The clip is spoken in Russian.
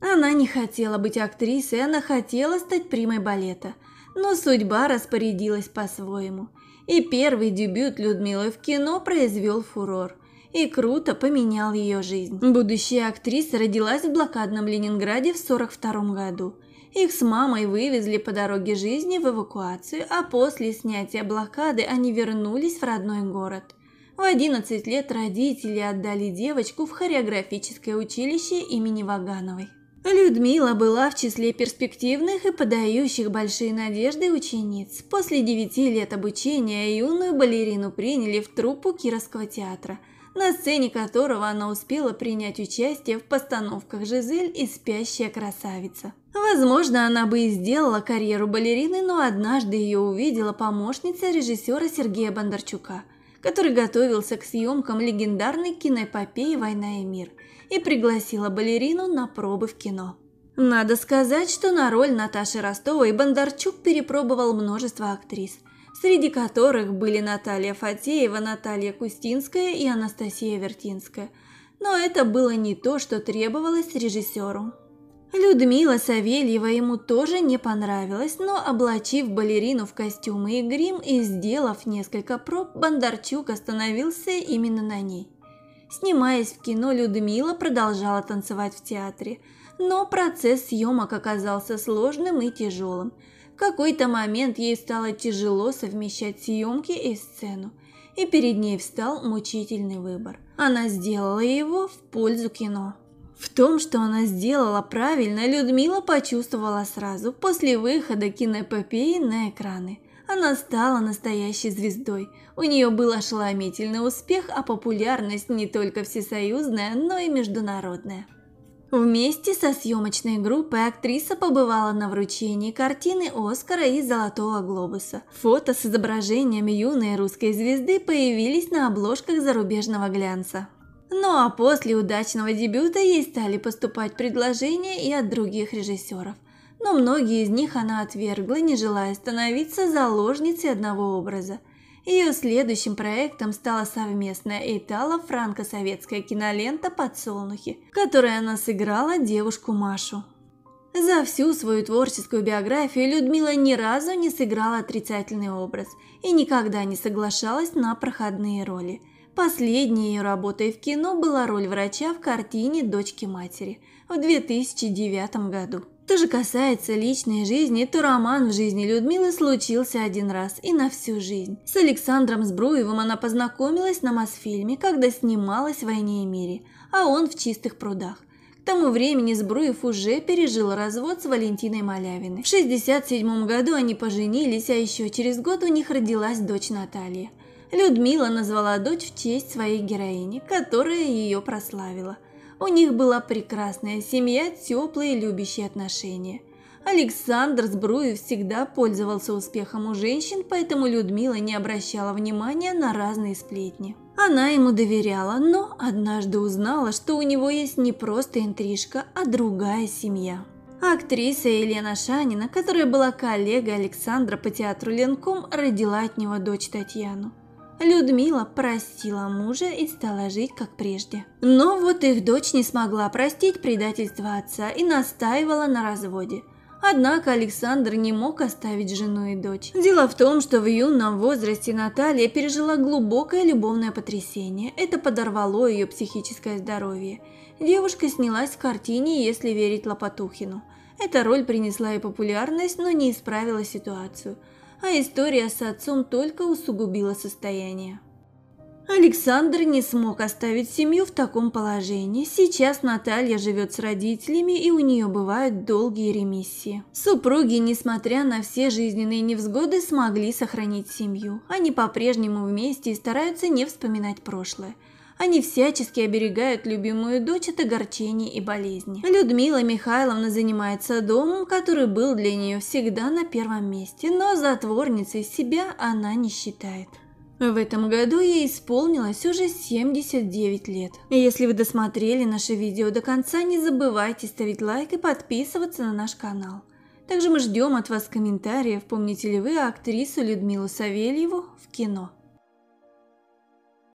Она не хотела быть актрисой, она хотела стать примой балета, но судьба распорядилась по-своему. И первый дебют Людмилы в кино произвел фурор и круто поменял ее жизнь. Будущая актриса родилась в блокадном Ленинграде в 1942 году. Их с мамой вывезли по дороге жизни в эвакуацию, а после снятия блокады они вернулись в родной город. В 11 лет родители отдали девочку в хореографическое училище имени Вагановой. Людмила была в числе перспективных и подающих большие надежды учениц. После девяти лет обучения юную балерину приняли в труппу Кировского театра, на сцене которого она успела принять участие в постановках «Жизель» и «Спящая красавица». Возможно, она бы и сделала карьеру балерины, но однажды ее увидела помощница режиссера Сергея Бондарчука – который готовился к съемкам легендарной киноэпопеи «Война и мир» и пригласила балерину на пробы в кино. Надо сказать, что на роль Наташи Ростовой Бондарчук перепробовал множество актрис, среди которых были Наталья Фатеева, Наталья Кустинская и Анастасия Вертинская. Но это было не то, что требовалось режиссеру. Людмила Савельева ему тоже не понравилась, но облачив балерину в костюмы и грим и сделав несколько проб, Бондарчук остановился именно на ней. Снимаясь в кино, Людмила продолжала танцевать в театре, но процесс съемок оказался сложным и тяжелым. В какой-то момент ей стало тяжело совмещать съемки и сцену, и перед ней встал мучительный выбор. Она сделала его в пользу кино. В том, что она сделала правильно, Людмила почувствовала сразу после выхода киноэпопеи на экраны. Она стала настоящей звездой. У нее был ошеломительный успех, а популярность не только всесоюзная, но и международная. Вместе со съемочной группой актриса побывала на вручении картины «Оскара» и «Золотого глобуса». Фото с изображениями юной русской звезды появились на обложках зарубежного глянца. Ну а после удачного дебюта ей стали поступать предложения и от других режиссеров, но многие из них она отвергла, не желая становиться заложницей одного образа. Ее следующим проектом стала совместная итало-франко-советская кинолента «Подсолнухи», в которой она сыграла девушку Машу. За всю свою творческую биографию Людмила ни разу не сыграла отрицательный образ и никогда не соглашалась на проходные роли – Последней ее работой в кино была роль врача в картине «Дочки матери» в 2009 году. Что же касается личной жизни, то роман в жизни Людмилы случился один раз и на всю жизнь. С Александром Збруевым она познакомилась на Мосфильме, когда снималась в «Войне и мире», а он в «Чистых прудах». К тому времени Збруев уже пережил развод с Валентиной Малявиной. В 1967 году они поженились, а еще через год у них родилась дочь Наталья. Людмила назвала дочь в честь своей героини, которая ее прославила. У них была прекрасная семья, теплые любящие отношения. Александр Сбруев всегда пользовался успехом у женщин, поэтому Людмила не обращала внимания на разные сплетни. Она ему доверяла, но однажды узнала, что у него есть не просто интрижка, а другая семья. Актриса Елена Шанина, которая была коллегой Александра по театру Ленком, родила от него дочь Татьяну. Людмила простила мужа и стала жить как прежде. Но вот их дочь не смогла простить предательство отца и настаивала на разводе. Однако Александр не мог оставить жену и дочь. Дело в том, что в юном возрасте Наталья пережила глубокое любовное потрясение. Это подорвало ее психическое здоровье. Девушка снялась в картине «Если верить Лопатухину». Эта роль принесла ей популярность, но не исправила ситуацию – а история с отцом только усугубила состояние. Александр не смог оставить семью в таком положении. Сейчас Наталья живет с родителями, и у нее бывают долгие ремиссии. Супруги, несмотря на все жизненные невзгоды, смогли сохранить семью. Они по-прежнему вместе и стараются не вспоминать прошлое. Они всячески оберегают любимую дочь от огорчений и болезни. Людмила Михайловна занимается домом, который был для нее всегда на первом месте, но затворницей себя она не считает. В этом году ей исполнилось уже 79 лет. Если вы досмотрели наше видео до конца, не забывайте ставить лайк и подписываться на наш канал. Также мы ждем от вас комментариев, помните ли вы актрису Людмилу Савельеву в кино.